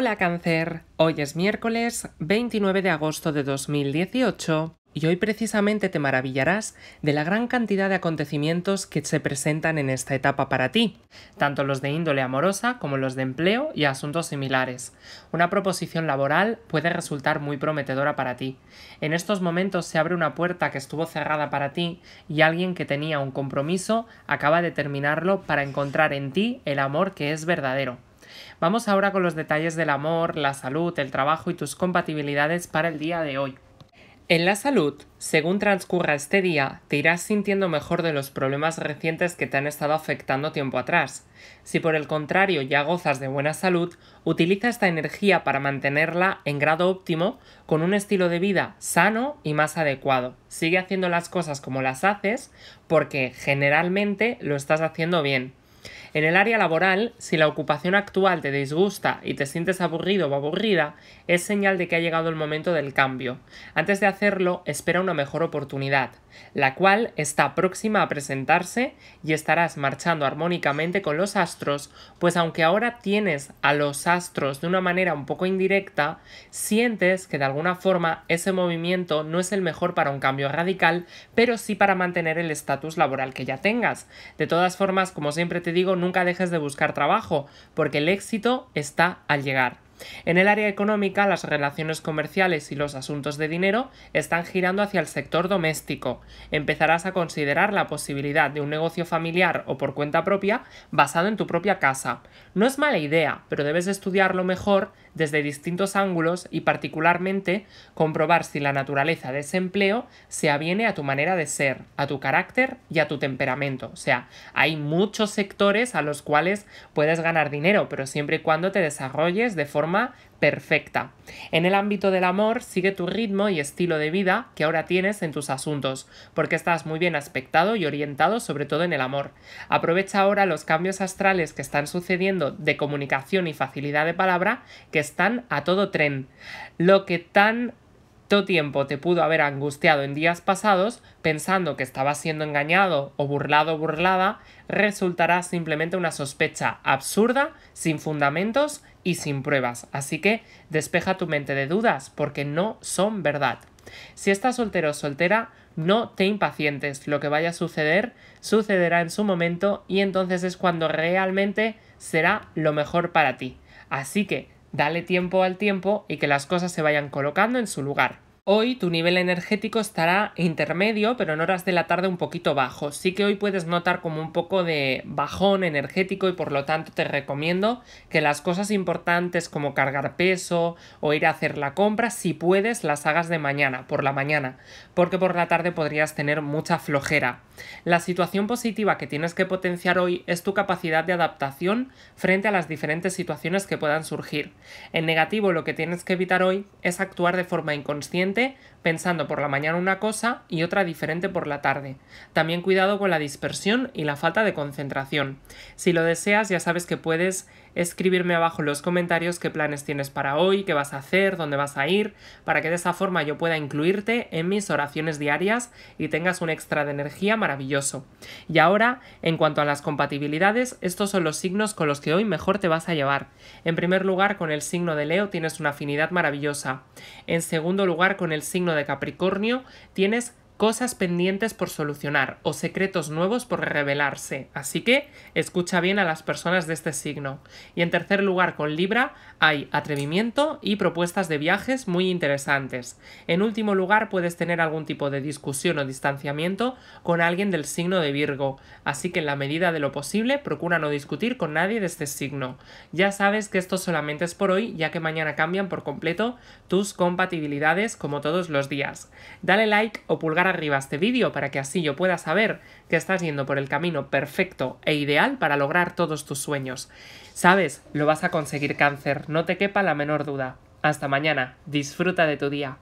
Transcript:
Hola cáncer, hoy es miércoles 29 de agosto de 2018 y hoy precisamente te maravillarás de la gran cantidad de acontecimientos que se presentan en esta etapa para ti, tanto los de índole amorosa como los de empleo y asuntos similares. Una proposición laboral puede resultar muy prometedora para ti. En estos momentos se abre una puerta que estuvo cerrada para ti y alguien que tenía un compromiso acaba de terminarlo para encontrar en ti el amor que es verdadero. Vamos ahora con los detalles del amor, la salud, el trabajo y tus compatibilidades para el día de hoy. En la salud, según transcurra este día, te irás sintiendo mejor de los problemas recientes que te han estado afectando tiempo atrás. Si por el contrario ya gozas de buena salud, utiliza esta energía para mantenerla en grado óptimo con un estilo de vida sano y más adecuado. Sigue haciendo las cosas como las haces porque generalmente lo estás haciendo bien. En el área laboral, si la ocupación actual te disgusta y te sientes aburrido o aburrida, es señal de que ha llegado el momento del cambio. Antes de hacerlo, espera una mejor oportunidad, la cual está próxima a presentarse y estarás marchando armónicamente con los astros, pues aunque ahora tienes a los astros de una manera un poco indirecta, sientes que de alguna forma ese movimiento no es el mejor para un cambio radical, pero sí para mantener el estatus laboral que ya tengas. De todas formas, como siempre te te digo, nunca dejes de buscar trabajo, porque el éxito está al llegar. En el área económica, las relaciones comerciales y los asuntos de dinero están girando hacia el sector doméstico. Empezarás a considerar la posibilidad de un negocio familiar o por cuenta propia basado en tu propia casa. No es mala idea, pero debes estudiarlo mejor desde distintos ángulos y particularmente comprobar si la naturaleza de ese empleo se aviene a tu manera de ser, a tu carácter y a tu temperamento. O sea, hay muchos sectores a los cuales puedes ganar dinero, pero siempre y cuando te desarrolles de forma perfecta. En el ámbito del amor, sigue tu ritmo y estilo de vida que ahora tienes en tus asuntos, porque estás muy bien aspectado y orientado sobre todo en el amor. Aprovecha ahora los cambios astrales que están sucediendo de comunicación y facilidad de palabra que están a todo tren. Lo que tan tiempo te pudo haber angustiado en días pasados pensando que estabas siendo engañado o burlado o burlada, resultará simplemente una sospecha absurda, sin fundamentos y sin pruebas. Así que despeja tu mente de dudas porque no son verdad. Si estás soltero o soltera, no te impacientes. Lo que vaya a suceder, sucederá en su momento y entonces es cuando realmente será lo mejor para ti. Así que Dale tiempo al tiempo y que las cosas se vayan colocando en su lugar. Hoy tu nivel energético estará intermedio, pero en horas de la tarde un poquito bajo. Sí que hoy puedes notar como un poco de bajón energético y por lo tanto te recomiendo que las cosas importantes como cargar peso o ir a hacer la compra, si puedes, las hagas de mañana, por la mañana, porque por la tarde podrías tener mucha flojera. La situación positiva que tienes que potenciar hoy es tu capacidad de adaptación frente a las diferentes situaciones que puedan surgir. En negativo, lo que tienes que evitar hoy es actuar de forma inconsciente pensando por la mañana una cosa y otra diferente por la tarde. También cuidado con la dispersión y la falta de concentración. Si lo deseas, ya sabes que puedes escribirme abajo en los comentarios qué planes tienes para hoy, qué vas a hacer, dónde vas a ir, para que de esa forma yo pueda incluirte en mis oraciones diarias y tengas un extra de energía maravilloso. Y ahora, en cuanto a las compatibilidades, estos son los signos con los que hoy mejor te vas a llevar. En primer lugar, con el signo de Leo tienes una afinidad maravillosa. En segundo lugar, con con el signo de Capricornio, tienes cosas pendientes por solucionar o secretos nuevos por revelarse. Así que escucha bien a las personas de este signo. Y en tercer lugar, con Libra hay atrevimiento y propuestas de viajes muy interesantes. En último lugar, puedes tener algún tipo de discusión o distanciamiento con alguien del signo de Virgo. Así que en la medida de lo posible, procura no discutir con nadie de este signo. Ya sabes que esto solamente es por hoy, ya que mañana cambian por completo tus compatibilidades como todos los días. Dale like o pulgar arriba este vídeo para que así yo pueda saber que estás yendo por el camino perfecto e ideal para lograr todos tus sueños. Sabes, lo vas a conseguir cáncer, no te quepa la menor duda. Hasta mañana, disfruta de tu día.